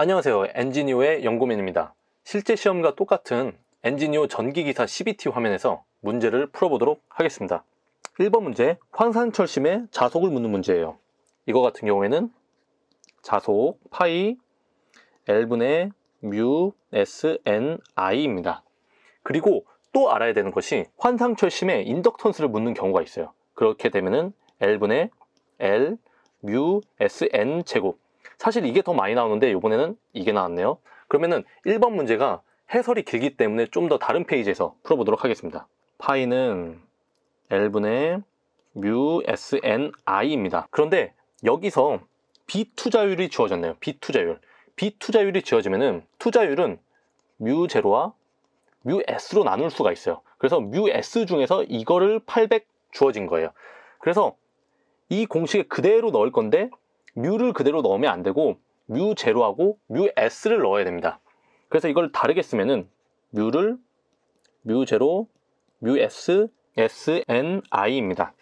안녕하세요 엔지니어의 연구맨입니다 실제 시험과 똑같은 엔지니어 전기기사 CBT 화면에서 문제를 풀어보도록 하겠습니다 1번 문제 황산철심의 자속을 묻는 문제예요 이거 같은 경우에는 자속 파이 L분의 뮤 S N I입니다 그리고 또 알아야 되는 것이 환상철심의 인덕턴스를 묻는 경우가 있어요 그렇게 되면은 L분의 L 뮤 S N 제곱 사실 이게 더 많이 나오는데 이번에는 이게 나왔네요. 그러면은 1번 문제가 해설이 길기 때문에 좀 더 다른 페이지에서 풀어보도록 하겠습니다. 파이는 L분의 뮤 SNI입니다. 그런데 여기서 비투자율이 지워졌네요 비투자율. 비투자율이 지워지면은 투자율은 뮤 제로와 뮤 s로 나눌 수가 있어요. 그래서 뮤 s 중에서 이거를 800 주어진 거예요. 그래서 이 공식에 그대로 넣을 건데 뮤를 그대로 넣으면 안 되고 뮤 제로하고 뮤 s를 넣어야 됩니다. 그래서 이걸 다르게 쓰면은 뮤를 뮤 제로 뮤 s s n i입니다.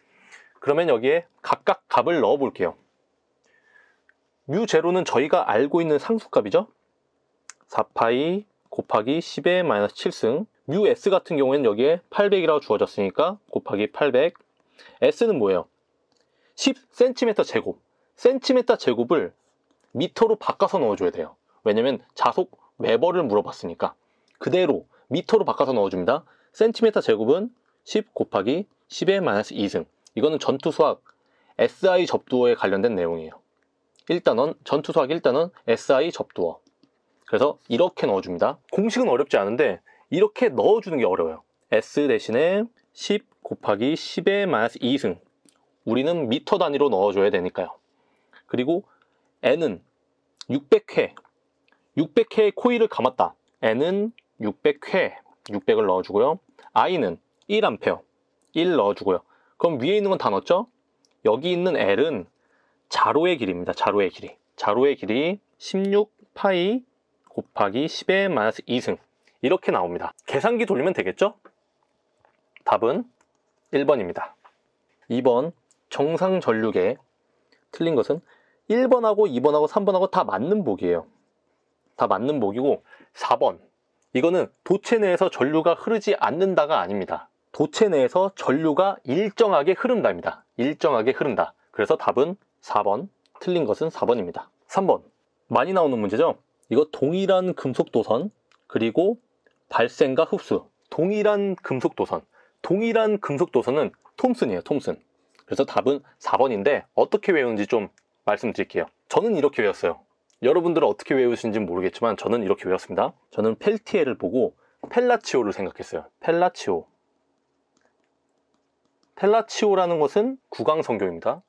그러면 여기에 각각 값을 넣어 볼게요. 뮤 제로는 저희가 알고 있는 상수값이죠. 4파이 곱하기 10의 마이너스 7승 뮤 s 같은 경우에는 여기에 800이라고 주어졌으니까 곱하기 800 s는 뭐예요? 10cm 제곱 센티미터 제곱을 미터로 바꿔서 넣어줘야 돼요. 왜냐면 자속 외벌을 물어봤으니까 그대로 미터로 바꿔서 넣어줍니다. 센티미터 제곱은 10 곱하기 10의 마이너스 2승 이거는 전투수학 SI 접두어에 관련된 내용이에요. 1단원, 전투수학 1단원 SI 접두어 그래서 이렇게 넣어줍니다. 공식은 어렵지 않은데 이렇게 넣어주는 게 어려워요. S 대신에 10 곱하기 10의 마이너스 2승 우리는 미터 단위로 넣어줘야 되니까요. 그리고 N은 600회, 600회의 코일을 감았다. N은 600회, 600을 넣어주고요. I는 1A, 1 넣어주고요. 그럼 위에 있는 건 다 넣었죠? 여기 있는 L은 자로의 길입니다 자로의 길이. 자로의 길이 16파이 곱하기 10의 마이너스 2승. 이렇게 나옵니다. 계산기 돌리면 되겠죠? 답은 1번입니다. 2번 정상 전륙에 틀린 것은 1번하고 2번하고 3번하고 다 맞는 복이에요. 다 맞는 복이고 4번 이거는 도체 내에서 전류가 흐르지 않는다가 아닙니다. 도체 내에서 전류가 일정하게 흐른답니다. 일정하게 흐른다. 그래서 답은 4번, 틀린 것은 4번입니다. 3번, 많이 나오는 문제죠? 이거 동일한 금속도선, 그리고 발생과 흡수, 동일한 금속도선. 동일한 금속도선은 톰슨이에요, 톰슨. 그래서 답은 4번인데 어떻게 외우는지 좀 말씀드릴게요. 저는 이렇게 외웠어요. 여러분들은 어떻게 외우신지 모르겠지만 저는 이렇게 외웠습니다. 저는 펠티에를 보고 펠라치오를 생각했어요. 펠라치오. 펠라치오라는 것은 구강성교입니다.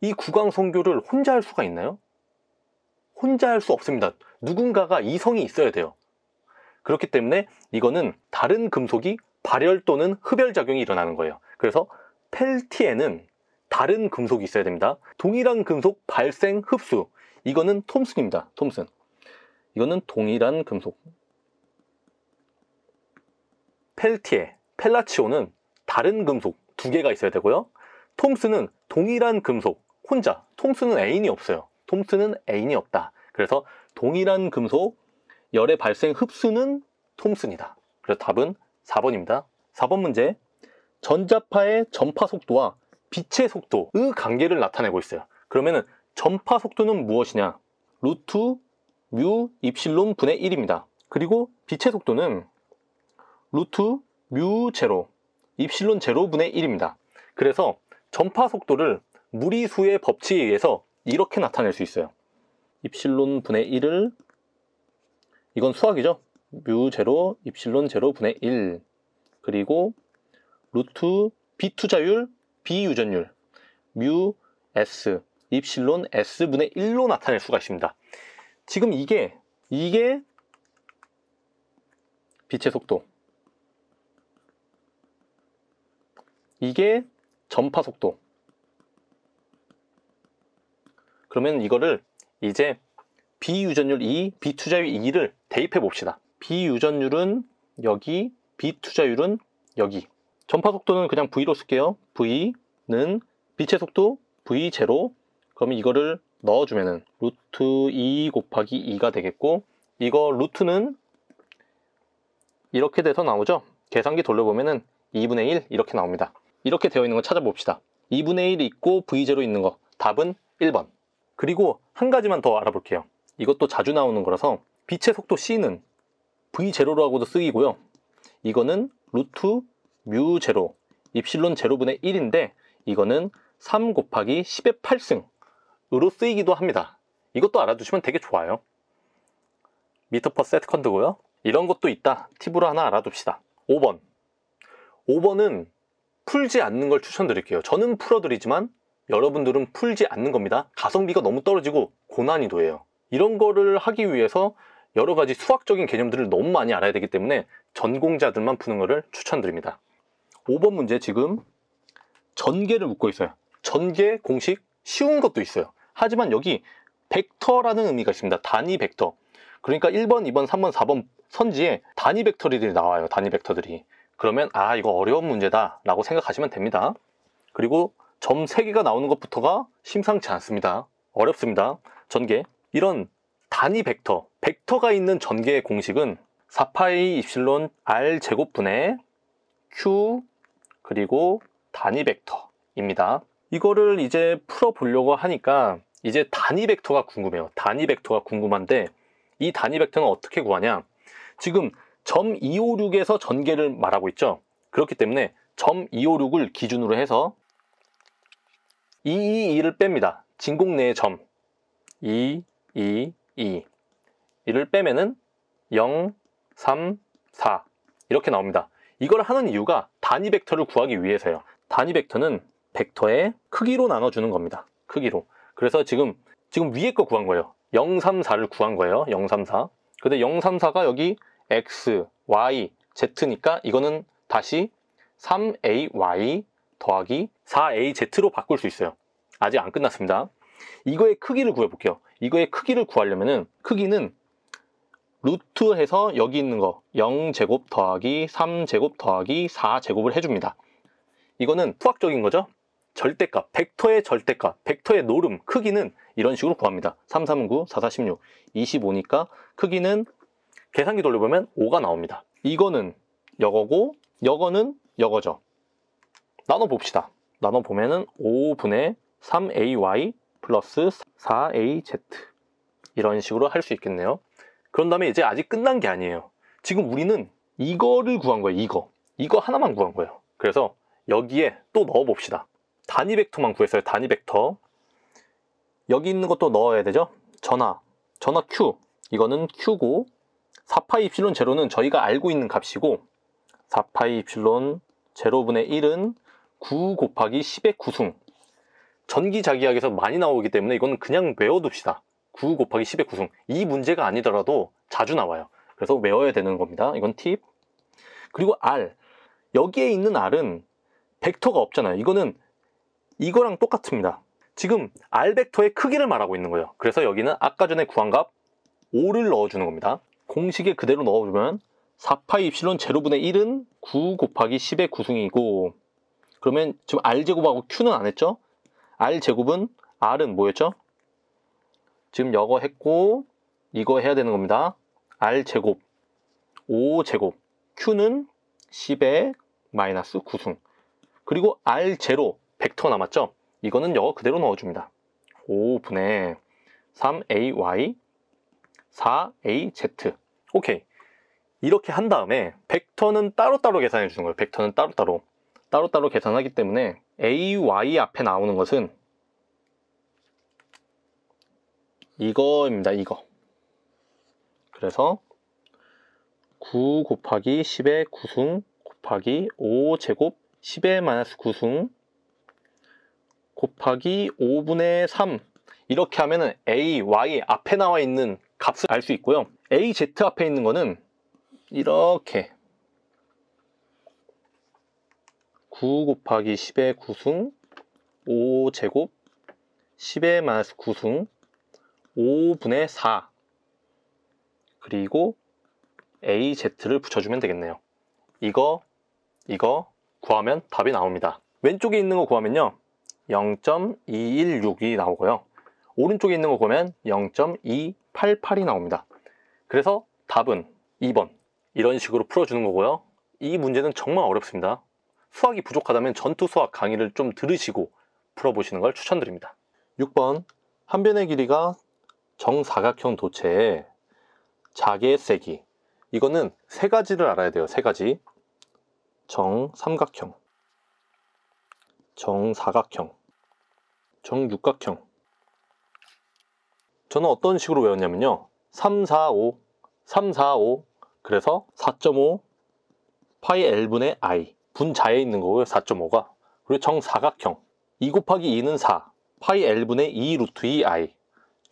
이 구강성교를 혼자 할 수가 있나요? 혼자 할 수 없습니다. 누군가가 이성이 있어야 돼요. 그렇기 때문에 이거는 다른 금속이 발열 또는 흡열 작용이 일어나는 거예요. 그래서 펠티에는 다른 금속이 있어야 됩니다. 동일한 금속 발생 흡수 이거는 톰슨입니다. 톰슨 이거는 동일한 금속 펠티에 펠라치오는 다른 금속 두 개가 있어야 되고요. 톰슨은 동일한 금속 혼자 톰슨은 애인이 없어요. 톰슨은 애인이 없다. 그래서 동일한 금속 열의 발생 흡수는 톰슨이다. 그래서 답은 4번입니다. 4번 문제 전자파의 전파 속도와 빛의 속도의 관계를 나타내고 있어요. 그러면은 전파 속도는 무엇이냐? 루트 뮤 입실론 분의 1입니다. 그리고 빛의 속도는 루트 뮤 제로 입실론 제로 분의 1입니다. 그래서 전파 속도를 무리수의 법칙에 의해서 이렇게 나타낼 수 있어요. 입실론 분의 1을 이건 수학이죠. 뮤 제로 입실론 제로 분의 1 그리고 루트 비 투자율 비유전율 뮤 s 입실론 s분의 1로 나타낼 수가 있습니다. 지금 이게 이게 빛의 속도 이게 전파 속도 그러면 이거를 이제 비유전율 2, 비투자율 2를 대입해 봅시다. 비유전율은 여기, 비투자율은 여기 전파 속도는 그냥 V로 쓸게요. V는 빛의 속도 V0 그러면 이거를 넣어주면은 루트 2 e 곱하기 2가 되겠고 이거 루트는 이렇게 돼서 나오죠. 계산기 돌려보면은 2분의 1 이렇게 나옵니다. 이렇게 되어 있는 거 찾아봅시다. 2분의 1 있고 V0 있는 거 답은 1번. 그리고 한 가지만 더 알아볼게요. 이것도 자주 나오는 거라서 빛의 속도 C는 V0라고도 쓰이고요. 이거는 루트 뮤 제로 입실론 제로분의 1인데 이거는 3 곱하기 10의 8승으로 쓰이기도 합니다. 이것도 알아두시면 되게 좋아요. 미터 퍼 세컨드고요. 트 이런 것도 있다. 팁으로 하나 알아둡시다. 5번 5번은 풀지 않는 걸 추천드릴게요. 저는 풀어드리지만 여러분들은 풀지 않는 겁니다. 가성비가 너무 떨어지고 고난이도예요. 이런 거를 하기 위해서 여러 가지 수학적인 개념들을 너무 많이 알아야 되기 때문에 전공자들만 푸는 거를 추천드립니다. 5번 문제 지금 전개를 묻고 있어요. 전개 공식 쉬운 것도 있어요. 하지만 여기 벡터라는 의미가 있습니다. 단위 벡터. 그러니까 1번, 2번, 3번, 4번 선지에 단위 벡터들이 나와요. 단위 벡터들이. 그러면 아 이거 어려운 문제다 라고 생각하시면 됩니다. 그리고 점 3개가 나오는 것부터가 심상치 않습니다. 어렵습니다. 전개. 이런 단위 벡터, 벡터가 있는 전개의 공식은 4파이 입실론 r 제곱분의 q 그리고 단위 벡터입니다. 이거를 이제 풀어보려고 하니까 이제 단위 벡터가 궁금해요. 단위 벡터가 궁금한데 이 단위 벡터는 어떻게 구하냐? 지금 점 256에서 전개를 말하고 있죠. 그렇기 때문에 점 256을 기준으로 해서 222를 뺍니다. 진공 내의 점 222. 이를 빼면은 0, 3, 4 이렇게 나옵니다. 이걸 하는 이유가 단위 벡터를 구하기 위해서요. 단위 벡터는 벡터의 크기로 나눠주는 겁니다. 크기로. 그래서 지금 지금 위에 거 구한 거예요. 034를 구한 거예요. 034. 근데 034가 여기 x, y, z니까 이거는 다시 3ay 더하기 4az로 바꿀 수 있어요. 아직 안 끝났습니다. 이거의 크기를 구해볼게요. 이거의 크기를 구하려면은 크기는 루트 해서 여기 있는 거 0제곱 더하기 3제곱 더하기 4제곱을 해줍니다. 이거는 수학적인 거죠. 절대값, 벡터의 절대값, 벡터의 노름, 크기는 이런 식으로 구합니다. 3, 3 9, 4, 4, 16, 25니까 크기는 계산기 돌려보면 5가 나옵니다. 이거는 여거고 여거는 여거죠. 나눠봅시다. 나눠보면 은 5분의 3ay 플러스 4az 이런 식으로 할 수 있겠네요. 그런 다음에 이제 아직 끝난 게 아니에요. 지금 우리는 이거를 구한 거예요. 이거. 이거 하나만 구한 거예요. 그래서 여기에 또 넣어봅시다. 단위 벡터만 구했어요. 단위 벡터. 여기 있는 것도 넣어야 되죠. 전화. 전화 Q. 이거는 Q고 4파이 입실론 제로는 저희가 알고 있는 값이고 4파이 입실론 제로분의 1은 9 곱하기 10의 9승. 전기자기학에서 많이 나오기 때문에 이거는 그냥 외워둡시다. 9 곱하기 10의 구승 이 문제가 아니더라도 자주 나와요 그래서 외워야 되는 겁니다 이건 팁 그리고 R 여기에 있는 R은 벡터가 없잖아요 이거는 이거랑 똑같습니다 지금 R 벡터의 크기를 말하고 있는 거예요 그래서 여기는 아까 전에 구한 값 5를 넣어주는 겁니다 공식에 그대로 넣어주면 4파이 입실론 제로분의 1은 9 곱하기 10의 구승이고 그러면 지금 R제곱하고 Q는 안 했죠? R제곱은 R은 뭐였죠? 지금 여거 했고 이거 해야 되는 겁니다. R 제곱, O 제곱, Q는 10의 마이너스 9승. 그리고 R 제로 벡터 남았죠? 이거는 여거 그대로 넣어줍니다. 5분의 3AY, 4AZ. 오케이. 이렇게 한 다음에 벡터는 따로따로 계산해 주는 거예요. 벡터는 따로따로. 따로따로 계산하기 때문에 AY 앞에 나오는 것은 이거입니다. 이거. 그래서 9 곱하기 10의 9승 곱하기 5제곱 10의 마이너스 9승 곱하기 5분의 3 이렇게 하면은 a, y 앞에 나와 있는 값을 알 수 있고요. a, z 앞에 있는 거는 이렇게 9 곱하기 10의 9승 5제곱 10의 마이너스 9승 5분의 4 그리고 AZ를 붙여주면 되겠네요. 이거, 이거 구하면 답이 나옵니다. 왼쪽에 있는 거 구하면요. 0.216이 나오고요. 오른쪽에 있는 거 보면 0.288이 나옵니다. 그래서 답은 2번 이런 식으로 풀어주는 거고요. 이 문제는 정말 어렵습니다. 수학이 부족하다면 전투 수학 강의를 좀 들으시고 풀어보시는 걸 추천드립니다. 6번 한 변의 길이가 정사각형 도체의 자개 세기 이거는 세 가지를 알아야 돼요 세 가지 정삼각형 정사각형 정육각형 저는 어떤 식으로 외웠냐면요 3, 4, 5 3, 4, 5 그래서 4.5 파이 L분의 I 분자에 있는 거고요 4.5가 그리고 정사각형 2 곱하기 2는 4 파이 L분의 2 루트 2 I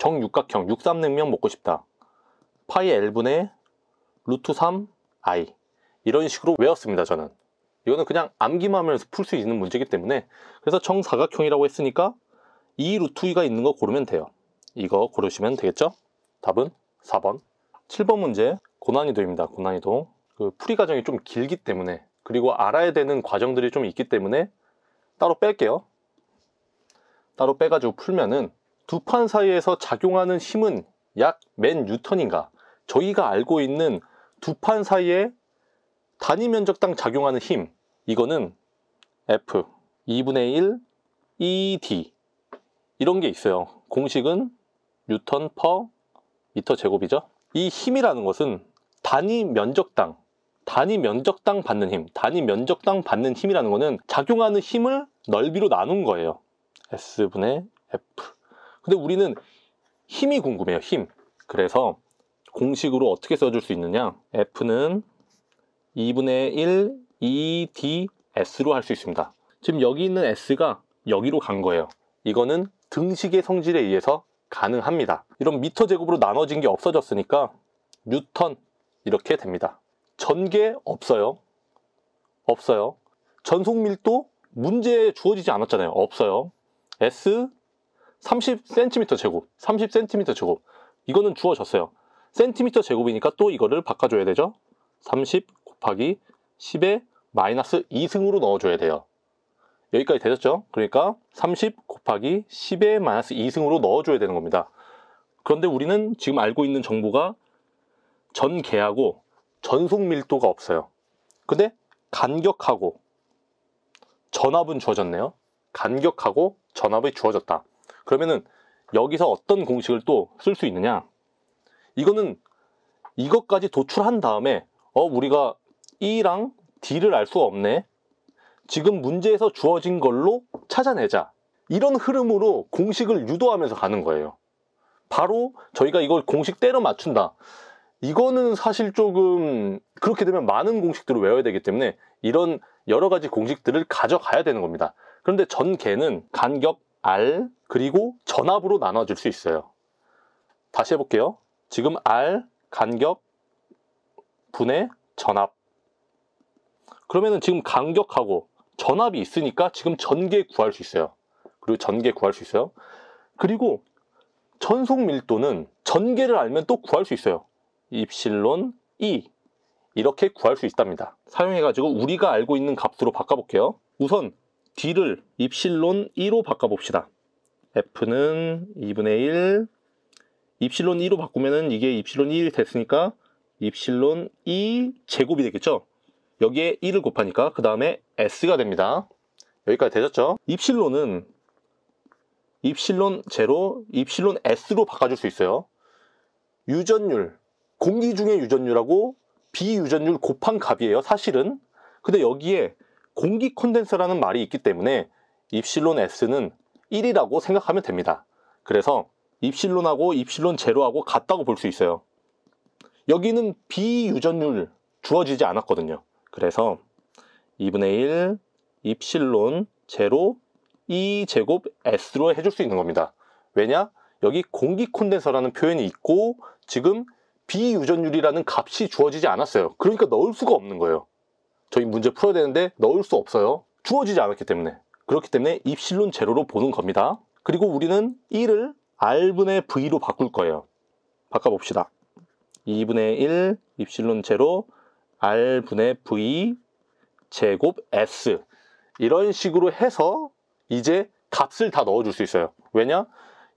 정육각형 6 3냉명 먹고 싶다. 파이 L분의 루트 3i 이런 식으로 외웠습니다 저는 이거는 그냥 암기만 하면서 풀 수 있는 문제이기 때문에 그래서 정사각형이라고 했으니까 이 루트 2가 있는 거 고르면 돼요 이거 고르시면 되겠죠? 답은 4번 7번 문제 고난이도입니다 고난이도 그 풀이 과정이 좀 길기 때문에 그리고 알아야 되는 과정들이 좀 있기 때문에 따로 뺄게요 따로 빼가지고 풀면은 두판 사이에서 작용하는 힘은 약 맨 뉴턴인가 저희가 알고 있는 두 판 사이에 단위 면적당 작용하는 힘 이거는 F 2분의 1 ED 이런 게 있어요 공식은 뉴턴 퍼 미터 제곱이죠 이 힘이라는 것은 단위 면적당 단위 면적당 받는 힘 단위 면적당 받는 힘이라는 거는 작용하는 힘을 넓이로 나눈 거예요 S분의 F 근데 우리는 힘이 궁금해요. 힘. 그래서 공식으로 어떻게 써줄 수 있느냐. F는 2분의 1 EDS로 할 수 있습니다. 지금 여기 있는 S가 여기로 간 거예요. 이거는 등식의 성질에 의해서 가능합니다. 이런 미터 제곱으로 나눠진 게 없어졌으니까 뉴턴 이렇게 됩니다. 전개 없어요. 없어요. 전속 밀도 문제에 주어지지 않았잖아요. 없어요. S 30cm 제곱, 30cm 제곱 이거는 주어졌어요. 센티미터 제곱이니까 또 이거를 바꿔줘야 되죠. 30 곱하기 10에 마이너스 2승으로 넣어줘야 돼요. 여기까지 되셨죠? 그러니까 30 곱하기 10에 마이너스 2승으로 넣어줘야 되는 겁니다. 그런데 우리는 지금 알고 있는 정보가 전개하고 전속 밀도가 없어요. 근데 간격하고 전압은 주어졌네요. 간격하고 전압이 주어졌다. 그러면은 여기서 어떤 공식을 또 쓸 수 있느냐 이거는 이것까지 도출한 다음에 어 우리가 E랑 D를 알 수 없네 지금 문제에서 주어진 걸로 찾아내자 이런 흐름으로 공식을 유도하면서 가는 거예요 바로 저희가 이걸 공식 때려 맞춘다 이거는 사실 조금 그렇게 되면 많은 공식들을 외워야 되기 때문에 이런 여러 가지 공식들을 가져가야 되는 겁니다 그런데 전개는 간격, R 그리고 전압으로 나눠줄 수 있어요. 다시 해볼게요. 지금 R 간격 분의 전압 그러면은 지금 간격하고 전압이 있으니까 지금 전개 구할 수 있어요. 그리고 전개 구할 수 있어요. 그리고 전속 밀도는 전개를 알면 또 구할 수 있어요. 입실론 E 이렇게 구할 수 있답니다. 사용해가지고 우리가 알고 있는 값으로 바꿔볼게요. 우선 D를 입실론 2로 바꿔봅시다. F는 2분의 1 입실론 2로 바꾸면은 이게 입실론 1이 됐으니까 입실론 2 제곱이 되겠죠? 여기에 1을 곱하니까 그 다음에 S가 됩니다. 여기까지 되셨죠? 입실론은 입실론 제로, 입실론 S로 바꿔줄 수 있어요. 유전율, 공기 중에 유전율하고 비유전율 곱한 값이에요, 사실은. 근데 여기에 공기 콘덴서라는 말이 있기 때문에 입실론 S는 1이라고 생각하면 됩니다. 그래서 입실론하고 입실론 제로하고 같다고 볼 수 있어요. 여기는 비유전율 주어지지 않았거든요. 그래서 2분의 1 입실론 제로 2제곱 S로 해줄 수 있는 겁니다. 왜냐? 여기 공기 콘덴서라는 표현이 있고 지금 비유전율이라는 값이 주어지지 않았어요. 그러니까 넣을 수가 없는 거예요. 저희 문제 풀어야 되는데 넣을 수 없어요. 주어지지 않았기 때문에. 그렇기 때문에 입실론 제로로 보는 겁니다. 그리고 우리는 1을 R분의 V로 바꿀 거예요. 바꿔봅시다. 2분의 1 입실론 제로 R분의 V 제곱 S 이런 식으로 해서 이제 값을 다 넣어줄 수 있어요. 왜냐?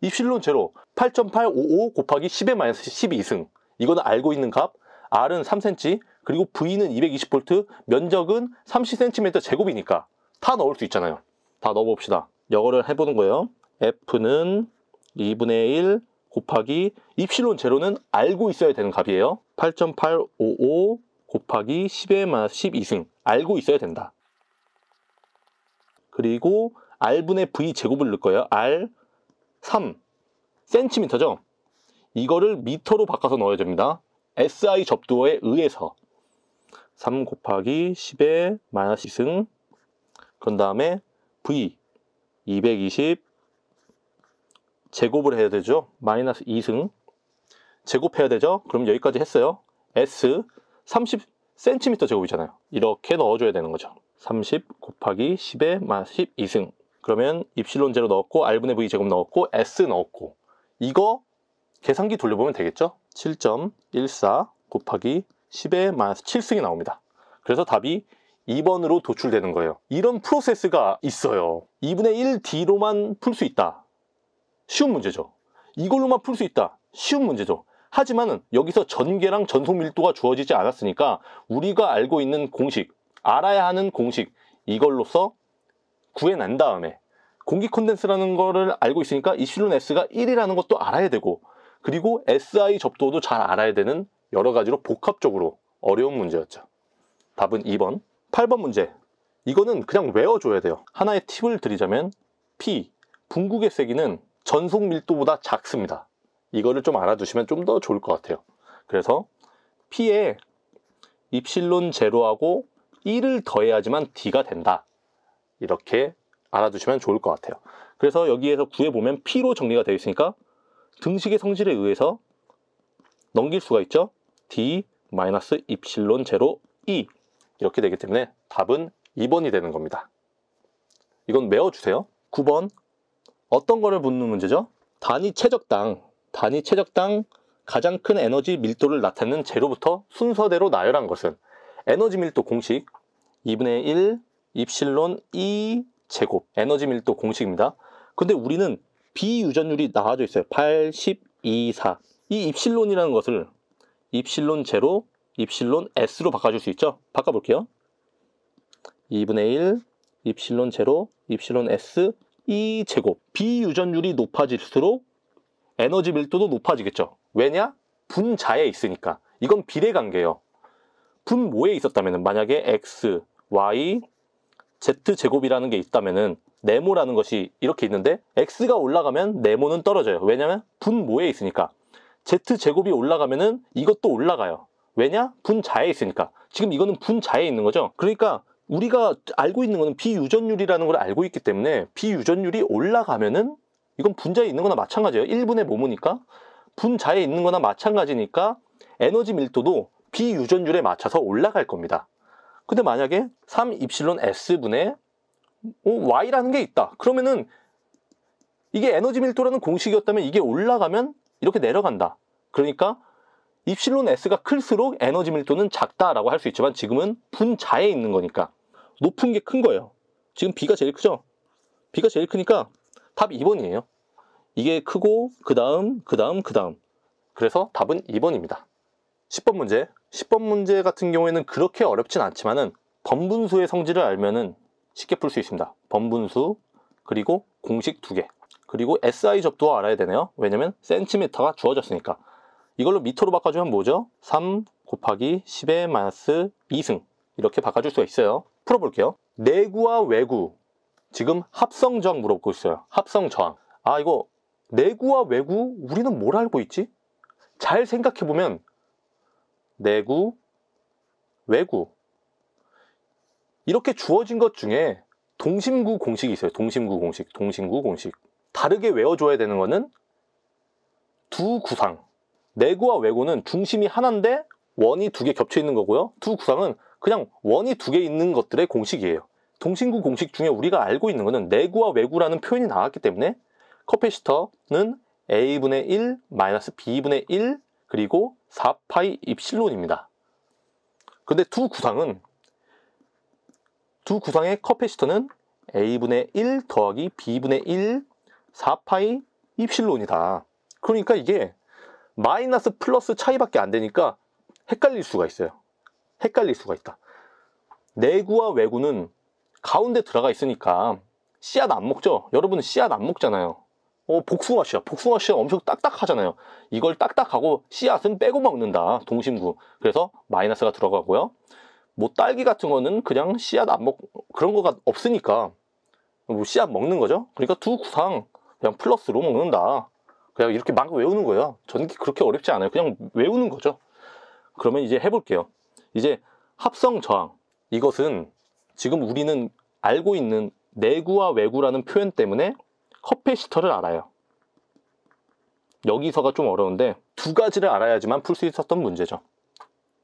입실론 제로 8.855 곱하기 10의 마이너스 12승 이거는 알고 있는 값 R은 3cm 그리고 V는 220V, 면적은 30cm 제곱이니까 다 넣을 수 있잖아요. 다 넣어봅시다. 이거를 해보는 거예요. F는 2분의 1 곱하기 입실론 제로는 알고 있어야 되는 값이에요. 8.855 곱하기 10의 마이 12승 알고 있어야 된다. 그리고 R분의 V 제곱을 넣을 거예요. R 3 c m 죠 이거를 미터로 바꿔서 넣어야 됩니다. SI 접두어에 의해서 3 곱하기 10의 마이너스 2승 그런 다음에 V 220 제곱을 해야 되죠. 마이너스 2승 제곱해야 되죠. 그럼 여기까지 했어요. S 30cm 제곱이잖아요. 이렇게 넣어줘야 되는 거죠. 30 곱하기 10의 마이너스 2승 그러면 입실론 제로 넣었고 R분의 V 제곱 넣었고 S 넣었고 이거 계산기 돌려보면 되겠죠? 7.14 곱하기 10에 마이너스 7승이 나옵니다. 그래서 답이 2번으로 도출되는 거예요. 이런 프로세스가 있어요. 2분의 1D로만 풀 수 있다. 쉬운 문제죠. 이걸로만 풀 수 있다. 쉬운 문제죠. 하지만 은 여기서 전개랑 전속 밀도가 주어지지 않았으니까 우리가 알고 있는 공식, 알아야 하는 공식 이걸로서 구해낸 다음에 공기 콘덴스라는 거를 알고 있으니까 이실론 S가 1이라는 것도 알아야 되고 그리고 SI 접도도 잘 알아야 되는 여러 가지로 복합적으로 어려운 문제였죠. 답은 2번. 8번 문제. 이거는 그냥 외워줘야 돼요. 하나의 팁을 드리자면 P, 분국의 세기는 전속 밀도보다 작습니다. 이거를 좀 알아두시면 좀 더 좋을 것 같아요. 그래서 P에 입실론 제로하고 1을 더해야지만 D가 된다. 이렇게 알아두시면 좋을 것 같아요. 그래서 여기에서 구해 보면 P로 정리가 되어 있으니까 등식의 성질에 의해서 넘길 수가 있죠. D 마이 입실론 제로 E 이렇게 되기 때문에 답은 2번이 되는 겁니다. 이건 메워주세요. 9번 어떤 거를 묻는 문제죠? 단위 최적당, 단위 최적당 가장 큰 에너지 밀도를 나타내는 제로부터 순서대로 나열한 것은 에너지 밀도 공식 2분의 1 입실론 E 제곱 에너지 밀도 공식입니다. 근데 우리는 비유전율이 나와져 있어요. 8, 2, 4. 이 입실론이라는 것을 입실론 제로, 입실론 S로 바꿔줄 수 있죠? 바꿔볼게요. 2분의 1, 입실론 제로, 입실론 S, 이 제곱. 비유전율이 높아질수록 에너지 밀도도 높아지겠죠. 왜냐? 분자에 있으니까. 이건 비례관계예요. 분모에 있었다면 만약에 X, Y, Z제곱이라는 게 있다면 은 네모라는 것이 이렇게 있는데 X가 올라가면 네모는 떨어져요. 왜냐면 분모에 있으니까. z제곱이 올라가면은 이것도 올라가요. 왜냐? 분자에 있으니까. 지금 이거는 분자에 있는 거죠. 그러니까 우리가 알고 있는 거는 비유전율이라는 걸 알고 있기 때문에 비유전율이 올라가면은 이건 분자에 있는 거나 마찬가지예요. 1분의 모모니까. 분자에 있는 거나 마찬가지니까 에너지 밀도도 비유전율에 맞춰서 올라갈 겁니다. 근데 만약에 3S분의 Y라는 게 있다. 그러면은 이게 에너지 밀도라는 공식이었다면 이게 올라가면 이렇게 내려간다. 그러니까 입실론 S가 클수록 에너지 밀도는 작다라고 할 수 있지만 지금은 분자에 있는 거니까 높은 게 큰 거예요. 지금 B가 제일 크죠? B가 제일 크니까 답 2번이에요. 이게 크고 그 다음 그 다음 그 다음 그래서 답은 2번입니다. 10번 문제 10번 문제 같은 경우에는 그렇게 어렵진 않지만 은 번분수의 성질을 알면 은 쉽게 풀 수 있습니다. 번분수 그리고 공식 두개 그리고 SI 접도 알아야 되네요. 왜냐면 센티미터가 주어졌으니까. 이걸로 미터로 바꿔주면 뭐죠? 3 곱하기 10의 마이너스 2승 이렇게 바꿔줄 수가 있어요. 풀어볼게요. 내구와 외구 지금 합성저항 물어보고 있어요. 합성저항. 아 이거 내구와 외구 우리는 뭘 알고 있지? 잘 생각해보면 내구, 외구 이렇게 주어진 것 중에 동심구 공식이 있어요. 동심구 공식, 동심구 공식. 다르게 외워줘야 되는 거는 두 구상 내구와 외구는 중심이 하나인데 원이 두 개 겹쳐 있는 거고요 두 구상은 그냥 원이 두 개 있는 것들의 공식이에요 동신구 공식 중에 우리가 알고 있는 거는 내구와 외구라는 표현이 나왔기 때문에 커패시터는 a분의 1 마이너스 b분의 1 그리고 4파이 입실론입니다 근데 두 구상은 두 구상의 커패시터는 a분의 1 더하기 b분의 1 4파이 입실론이다. 그러니까 이게 마이너스 플러스 차이밖에 안 되니까 헷갈릴 수가 있어요. 헷갈릴 수가 있다. 내구와 외구는 가운데 들어가 있으니까 씨앗 안 먹죠? 여러분은 씨앗 안 먹잖아요. 어, 복숭아 씨앗. 복숭아 씨앗 엄청 딱딱하잖아요. 이걸 딱딱하고 씨앗은 빼고 먹는다. 동심구. 그래서 마이너스가 들어가고요. 뭐 딸기 같은 거는 그냥 씨앗 안 먹, 그런 거가 없으니까 뭐 씨앗 먹는 거죠. 그러니까 두 구상 그냥 플러스로 먹는다 그냥 이렇게 막 외우는 거예요 전기 그렇게 어렵지 않아요 그냥 외우는 거죠 그러면 이제 해볼게요 이제 합성 저항 이것은 지금 우리는 알고 있는 내구와 외구라는 표현 때문에 커패시터를 알아요 여기서가 좀 어려운데 두 가지를 알아야지만 풀 수 있었던 문제죠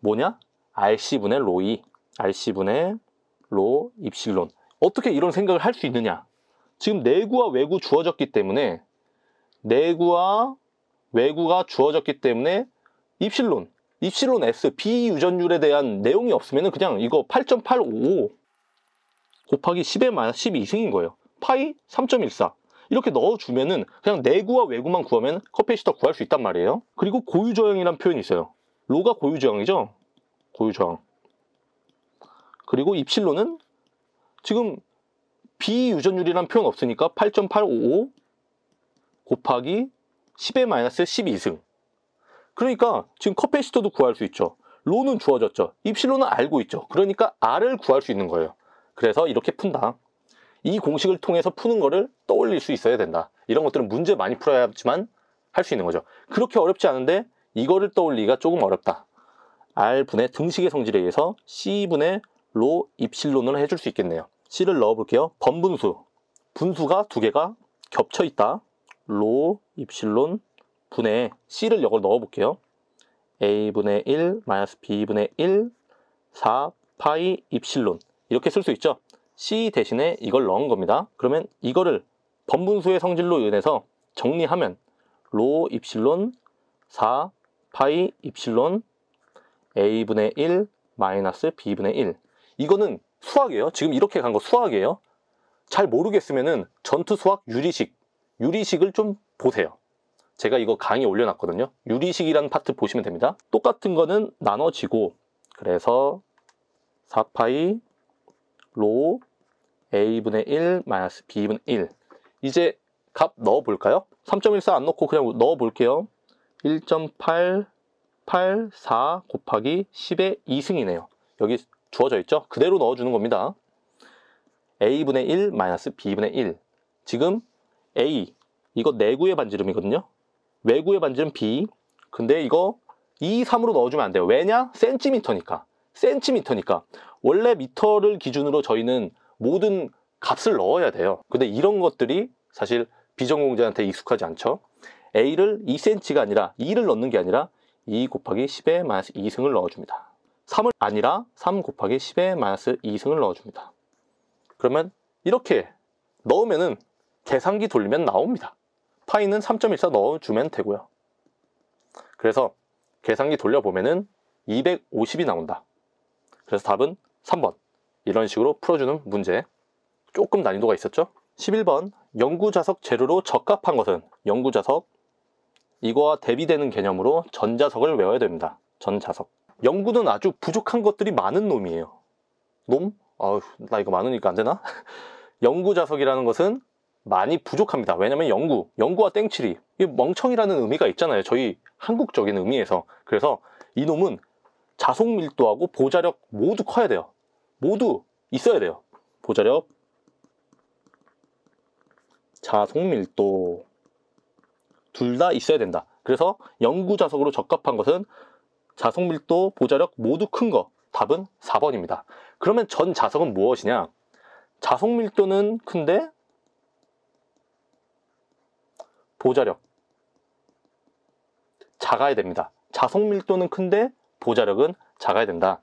뭐냐? RC분의 로이 RC분의 로 입실론 어떻게 이런 생각을 할 수 있느냐 지금 내구와 외구 주어졌기 때문에 내구와 외구가 주어졌기 때문에 입실론, 입실론 S, 비유전율에 대한 내용이 없으면 그냥 이거 8.855 곱하기 10에 마이너스 12승인 거예요. 파이 3.14 이렇게 넣어주면은 그냥 내구와 외구만 구하면 커피시터 구할 수 있단 말이에요. 그리고 고유저항이란 표현이 있어요. 로가 고유저항이죠? 고유저항. 그리고 입실론은 지금 비유전율이란 표현 없으니까 8.855 곱하기 10의 마이너스 12승 그러니까 지금 커패시터도 구할 수 있죠 로는 주어졌죠 입실로는 알고 있죠 그러니까 R을 구할 수 있는 거예요 그래서 이렇게 푼다 이 공식을 통해서 푸는 거를 떠올릴 수 있어야 된다 이런 것들은 문제 많이 풀어야 하지만 할 수 있는 거죠 그렇게 어렵지 않은데 이거를 떠올리기가 조금 어렵다 R분의 등식의 성질에 의해서 C분의 로 입실론을 해줄 수 있겠네요 C를 넣어 볼게요. 번분수. 분수가 두 개가 겹쳐 있다. 로 입실론 분의 C를 여기 넣어 볼게요. A분의 1 마이너스 B분의 1 4 파이 입실론 이렇게 쓸 수 있죠. C 대신에 이걸 넣은 겁니다. 그러면 이거를 번분수의 성질로 인해서 정리하면 로 입실론 4 파이 입실론 a분의 1 마이너스 b분의 1 이거는 수학이에요. 지금 이렇게 간 거 수학이에요. 잘 모르겠으면은 전투 수학 유리식 유리식을 좀 보세요. 제가 이거 강의 올려놨거든요. 유리식이라는 파트 보시면 됩니다. 똑같은 거는 나눠지고 그래서 4파이 로 a분의 1 마이너스 b분의 1 이제 값 넣어볼까요? 3.14 안 넣고 그냥 넣어볼게요. 1.884 곱하기 10의 2승이네요. 여기 주어져 있죠? 그대로 넣어주는 겁니다. a분의 1 마이너스 b분의 1 지금 a 이거 내구의 반지름이거든요. 외구의 반지름 b 근데 이거 2, 3으로 넣어주면 안 돼요. 왜냐? 센티미터니까. 센티미터니까. 원래 미터를 기준으로 저희는 모든 값을 넣어야 돼요. 근데 이런 것들이 사실 비전공자한테 익숙하지 않죠. A를 2cm가 아니라 2를 넣는 게 아니라 2 e 곱하기 10의 마이너스 2승을 넣어줍니다. 3을 아니라 3 곱하기 10의 마이너스 2승을 넣어줍니다. 그러면 이렇게 넣으면은 계산기 돌리면 나옵니다. 파이는 3.14 넣어주면 되고요. 그래서 계산기 돌려보면은 250이 나온다. 그래서 답은 3번. 이런 식으로 풀어주는 문제. 조금 난이도가 있었죠? 11번. 연구자석 재료로 적합한 것은 연구자석. 이거와 대비되는 개념으로 전자석을 외워야 됩니다. 전자석. 영구는 아주 부족한 것들이 많은 놈이에요. 놈? 아우, 나 이거 많으니까 안 되나? 영구 자석이라는 것은 많이 부족합니다. 왜냐면 하 영구, 영구와 땡칠이 멍청이라는 의미가 있잖아요. 저희 한국적인 의미에서. 그래서 이 놈은 자속 밀도하고 보자력 모두 커야 돼요. 모두 있어야 돼요. 보자력, 자속 밀도 둘 다 있어야 된다. 그래서 영구 자석으로 적합한 것은 자석밀도, 보자력 모두 큰 거. 답은 4번입니다. 그러면 전 자석은 무엇이냐? 자석밀도는 큰데 보자력 작아야 됩니다. 자석밀도는 큰데 보자력은 작아야 된다.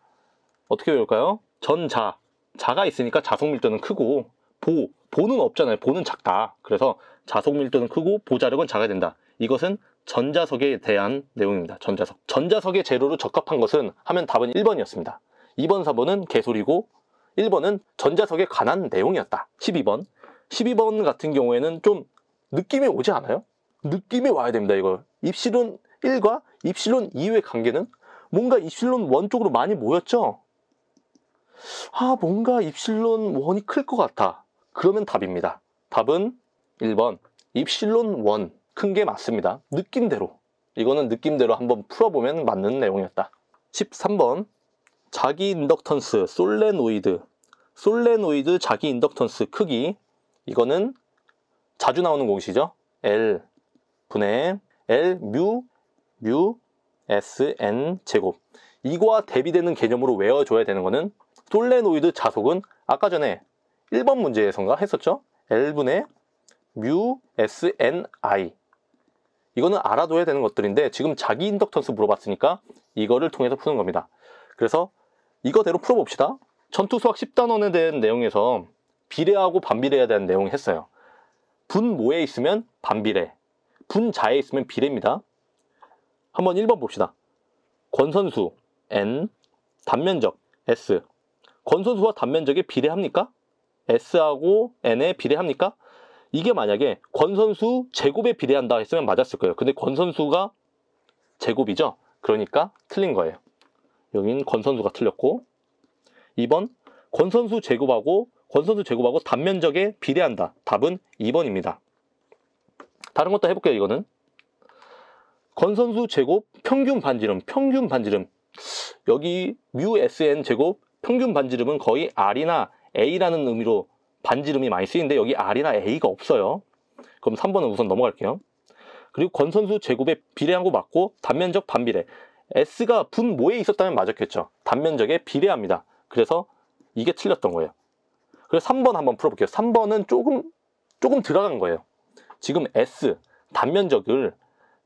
어떻게 외울까요? 전자, 자가 있으니까 자석밀도는 크고 보, 보는 없잖아요. 보는 작다. 그래서 자석밀도는 크고 보자력은 작아야 된다. 이것은 전자석에 대한 내용입니다. 전자석. 전자석의 재료로 적합한 것은 하면 답은 1번이었습니다. 2번, 4번은 개소리고 1번은 전자석에 관한 내용이었다. 12번. 12번 같은 경우에는 좀 느낌이 오지 않아요? 느낌이 와야 됩니다, 이거. 입시론 1과 입시론 2의 관계는 뭔가 입시론 1 쪽으로 많이 모였죠? 아, 뭔가 입실론 1이 클 것 같아. 그러면 답입니다. 답은 1번 입실론 1. 큰게 맞습니다. 느낌대로. 이거는 느낌대로 한번 풀어보면 맞는 내용이었다. 13번 자기 인덕턴스 솔레노이드 솔레노이드 자기 인덕턴스 크기 이거는 자주 나오는 공식이죠. L 분의 L 뮤 뮤 S N 제곱 이거와 대비되는 개념으로 외워줘야 되는 거는 솔레노이드 자속은 아까 전에 1번 문제에선가 했었죠. L분의 뮤 S N I 이거는 알아둬야 되는 것들인데 지금 자기 인덕턴스 물어봤으니까 이거를 통해서 푸는 겁니다. 그래서 이거대로 풀어봅시다. 전투 수학 10단원에 대한 내용에서 비례하고 반비례에 대한 내용 을 했어요. 분모에 있으면 반비례, 분자에 있으면 비례입니다. 한번 1번 봅시다. 권선수 n, 단면적 s. 권선수와 단면적에 비례합니까? s하고 n에 비례합니까? 이게 만약에 권선수 제곱에 비례한다 했으면 맞았을 거예요. 근데 권선수가 제곱이죠. 그러니까 틀린 거예요. 여긴 권선수가 틀렸고 2번 권선수 제곱하고 권선수 제곱하고 단면적에 비례한다. 답은 2번입니다. 다른 것도 해볼게요. 이거는 권선수 제곱 평균 반지름 평균 반지름 여기 뮤 SN 제곱 평균 반지름은 거의 R이나 A라는 의미로 반지름이 많이 쓰이는데 여기 R이나 A가 없어요. 그럼 3번은 우선 넘어갈게요. 그리고 권선수 제곱에 비례한 거 맞고 단면적 반비례. S가 분모에 있었다면 맞았겠죠. 단면적에 비례합니다. 그래서 이게 틀렸던 거예요. 그래서 3번 한번 풀어볼게요. 3번은 조금 조금 들어간 거예요. 지금 S 단면적을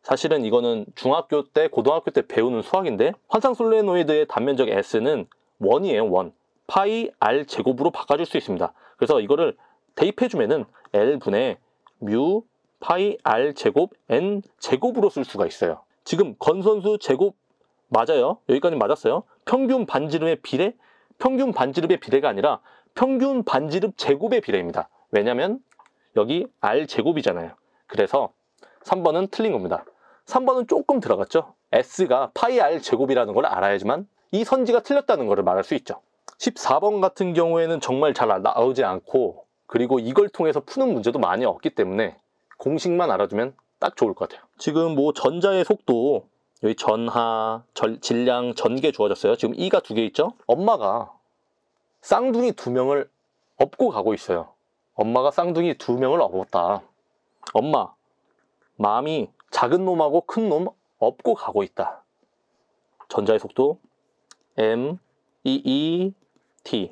사실은 이거는 중학교 때 고등학교 때 배우는 수학인데 환상 솔레노이드의 단면적 S는 원이에요. 원. 파이 r 제곱으로 바꿔줄 수 있습니다. 그래서 이거를 대입해주면은 L분의 뮤 파이 R 제곱 N 제곱으로 쓸 수가 있어요. 지금 건선수 제곱 맞아요. 여기까지 맞았어요. 평균 반지름의 비례? 평균 반지름의 비례가 아니라 평균 반지름 제곱의 비례입니다. 왜냐면 여기 R 제곱이잖아요. 그래서 3번은 틀린 겁니다. 3번은 조금 들어갔죠. S가 파이 R 제곱이라는 걸 알아야지만 이 선지가 틀렸다는 것을 말할 수 있죠. 14번 같은 경우에는 정말 잘 나오지 않고 그리고 이걸 통해서 푸는 문제도 많이 없기 때문에 공식만 알아두면 딱 좋을 것 같아요 지금 뭐 전자의 속도 여기 전하, 절, 질량, 전개 주어졌어요 지금 e 가두 개 있죠? 엄마가 쌍둥이 두 명을 업고 가고 있어요 엄마가 쌍둥이 두 명을 업었다 엄마 마음이 작은 놈하고 큰 놈 업고 가고 있다 전자의 속도 m, e, e, E e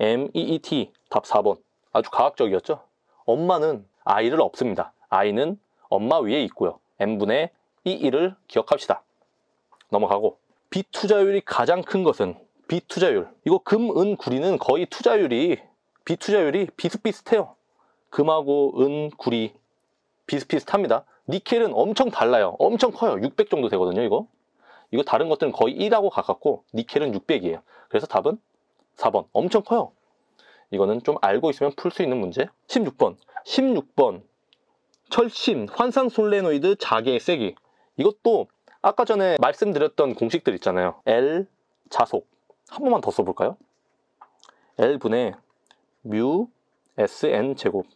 M, E, E, T 답 4번 아주 과학적이었죠? 엄마는 아이를 없습니다. 아이는 엄마 위에 있고요. M분의 E1을 기억합시다. 넘어가고 B 투자율이 가장 큰 것은 B 투자율 이거 금, 은, 구리는 거의 투자율이 B 투자율이 비슷비슷해요. 금하고 은, 구리 비슷비슷합니다. 니켈은 엄청 달라요. 엄청 커요. 600 정도 되거든요, 이거. 이거 다른 것들은 거의 1하고 가깝고 니켈은 600이에요. 그래서 답은 4번 엄청 커요 이거는 좀 알고 있으면 풀 수 있는 문제 16번 16번 철심 환상 솔레노이드 자개의 세기 이것도 아까 전에 말씀드렸던 공식들 있잖아요 L 자속 한 번만 더 써볼까요? L분의 뮤 SN 제곱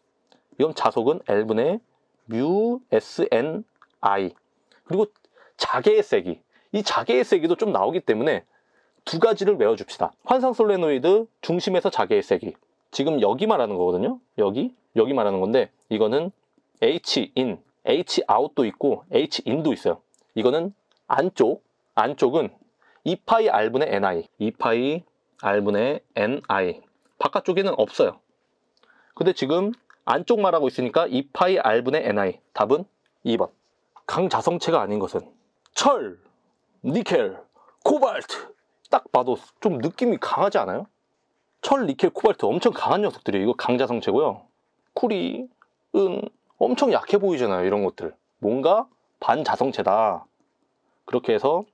이건 자속은 L분의 뮤 SN I 그리고 자개의 세기 이 자개의 세기도 좀 나오기 때문에 두 가지를 외워줍시다. 환상 솔레노이드 중심에서 자기의 세기. 지금 여기 말하는 거거든요. 여기, 여기 말하는 건데 이거는 H-in, H-out도 있고 H-in도 있어요. 이거는 안쪽, 안쪽은 2파이 R분의 NI, 2파이 R분의 NI. 바깥쪽에는 없어요. 근데 지금 안쪽 말하고 있으니까 2파이 R분의 NI. 답은 2번. 강자성체가 아닌 것은 철, 니켈, 코발트, 딱 봐도 좀 느낌이 강하지 않아요? 철, 니켈, 코발트 엄청 강한 녀석들이에요. 이거 강자성체고요. 쿠리, 은 엄청 약해 보이잖아요. 이런 것들. 뭔가 반자성체다. 그렇게 해서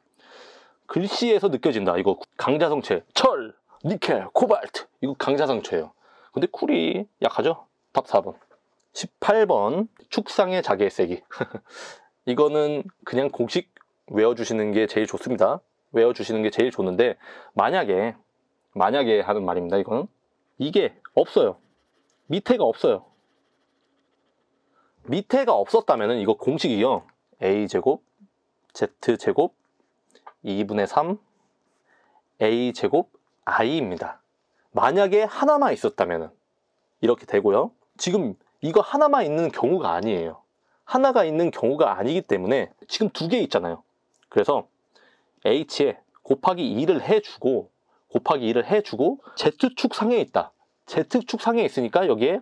글씨에서 느껴진다. 이거 강자성체. 철, 니켈, 코발트. 이거 강자성체예요. 근데 쿠리 약하죠? 답 4번. 18번 축상의 자기의 세기 이거는 그냥 공식 외워주시는 게 제일 좋습니다. 외워주시는 게 제일 좋는데 만약에 만약에 하는 말입니다 이거는 이게 없어요 밑에가 없어요 밑에가 없었다면 이거 공식이요 a제곱 z제곱 2분의 3 a제곱 i입니다 만약에 하나만 있었다면 이렇게 되고요 지금 이거 하나만 있는 경우가 아니에요 하나가 있는 경우가 아니기 때문에 지금 두 개 있잖아요 그래서 h에 곱하기 2를 해주고 곱하기 2를 해주고 z축 상에 있다. z축 상에 있으니까 여기에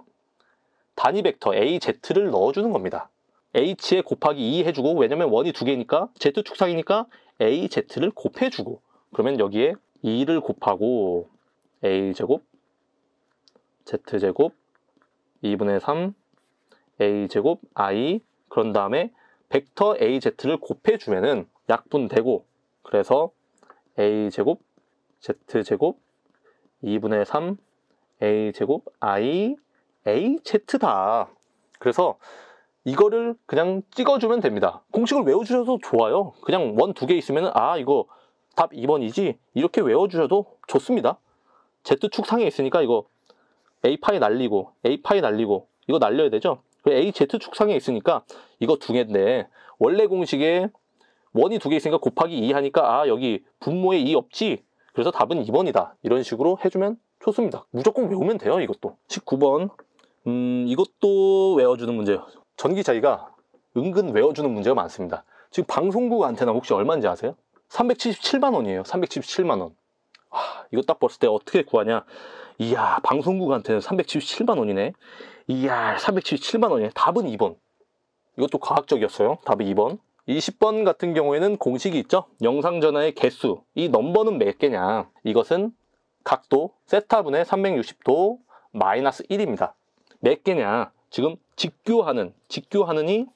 단위 벡터 az를 넣어주는 겁니다. h에 곱하기 2 e 해주고 왜냐면 원이 두 개니까 z축 상이니까 az를 곱해주고 그러면 여기에 2를 곱하고 a제곱 z제곱 2분의 3 a제곱 i 그런 다음에 벡터 az를 곱해주면은 약분되고 그래서 a제곱 z제곱 2분의 3 a제곱 i az다 그래서 이거를 그냥 찍어주면 됩니다 공식을 외워주셔도 좋아요 그냥 원 두 개 있으면 아 이거 답 2번이지 이렇게 외워주셔도 좋습니다 z축 상에 있으니까 이거 a파이 날리고 a파이 날리고 이거 날려야 되죠 그 Az축 상에 있으니까 이거 두 개인데 원래 공식에 원이 두 개 있으니까 곱하기 2 하니까 아 여기 분모에 2 없지 그래서 답은 2번이다 이런 식으로 해주면 좋습니다 무조건 외우면 돼요 이것도 19번 음 이것도 외워주는 문제예요 전기차기가 은근 외워주는 문제가 많습니다 지금 방송국 안테나 혹시 얼마인지 아세요? 377만 원이에요 377만 원 와, 아, 이거 딱 봤을 때 어떻게 구하냐 이야 방송국 안테는 377만 원이네 이야 377만 원이네 답은 2번 이것도 과학적이었어요 답이 2번 2 0번 같은 경우에는 공식이 있죠. 영상 전화의 개수, 이 넘버는 몇 개냐. 이것은 각도 세타분의 360도 마이너스 1입니다. 몇 개냐. 지금 직교하는, 직교하는이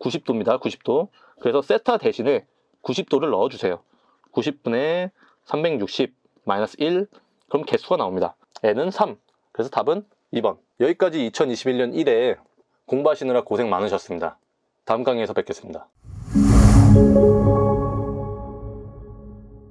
90도입니다. 90도. 그래서 세타 대신에 90도를 넣어주세요. 90분의 360 마이너스 1 그럼 개수가 나옵니다. n은 3. 그래서 답은 2번. 여기까지 2021년 1회 공부하시느라 고생 많으셨습니다. 다음 강의에서 뵙겠습니다. Thank you.